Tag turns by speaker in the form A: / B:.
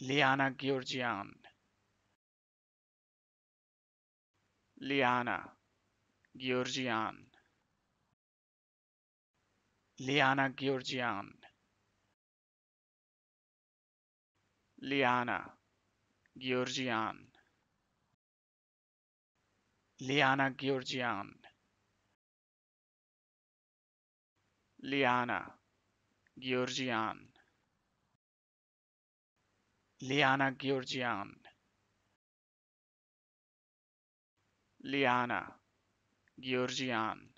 A: Liana Georgian. Liana Georgian. Liana Georgian. Liana Georgian. Liana Georgian. Liana Georgian. Liana Georgian Liana Georgian